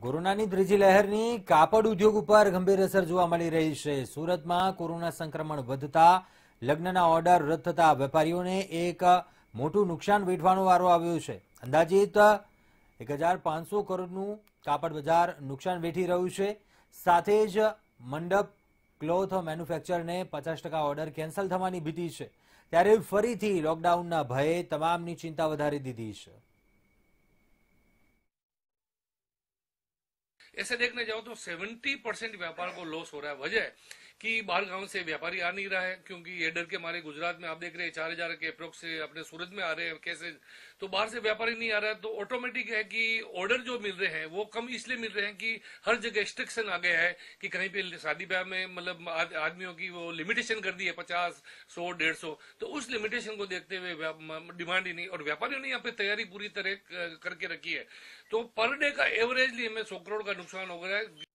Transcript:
કોરોનાની ત્રીજી લહેરની કાપડ ઉદ્યોગ ઉપર ગંભીર અસર જોવા મળી રહી છે સુરતમાં કોરોના સંક્રમણ વધતા લગ્નના ઓર્ડર રદ થતા વેપારીઓને એક મોટું નુકસાન વેઠવાનો વારો આવ્યો છે અંદાજિત એક હજાર પાંચસો કરોડનું કાપડ બજાર નુકસાન વેઠી રહ્યું છે સાથે જ મંડપ ક્લોથ મેન્યુફેક્ચરને પચાસ ટકા ઓર્ડર કેન્સલ થવાની ભીતિ છે ત્યારે ફરીથી લોકડાઉનના ભયે તમામની ચિંતા વધારી દીધી છે ऐसे देखने जाओ तो 70 परसेंट व्यापार को लॉस हो रहा है वजह कि बाहर गांव से व्यापारी आ नहीं रहा है क्योंकि ये डर के मारे गुजरात में आप देख रहे हैं चार हजार के अप्रोक्स से अपने सूरत में आ रहे हैं केसेज तो बाहर से व्यापारी नहीं आ रहा है तो ऑटोमेटिक है कि ऑर्डर जो मिल रहे हैं वो कम इसलिए मिल रहे हैं कि हर जगह रिस्ट्रिक्शन आ गया है कि कहीं पे शादी ब्याह में मतलब आदमियों की वो लिमिटेशन कर दी है पचास सौ डेढ़ सौ तो उस लिमिटेशन को देखते हुए डिमांड ही नहीं और व्यापारियों ने यहाँ पे तैयारी पूरी तरह करके रखी है तो पर डे का एवरेजली हमें सौ करोड़ का yardımcı olan o kadar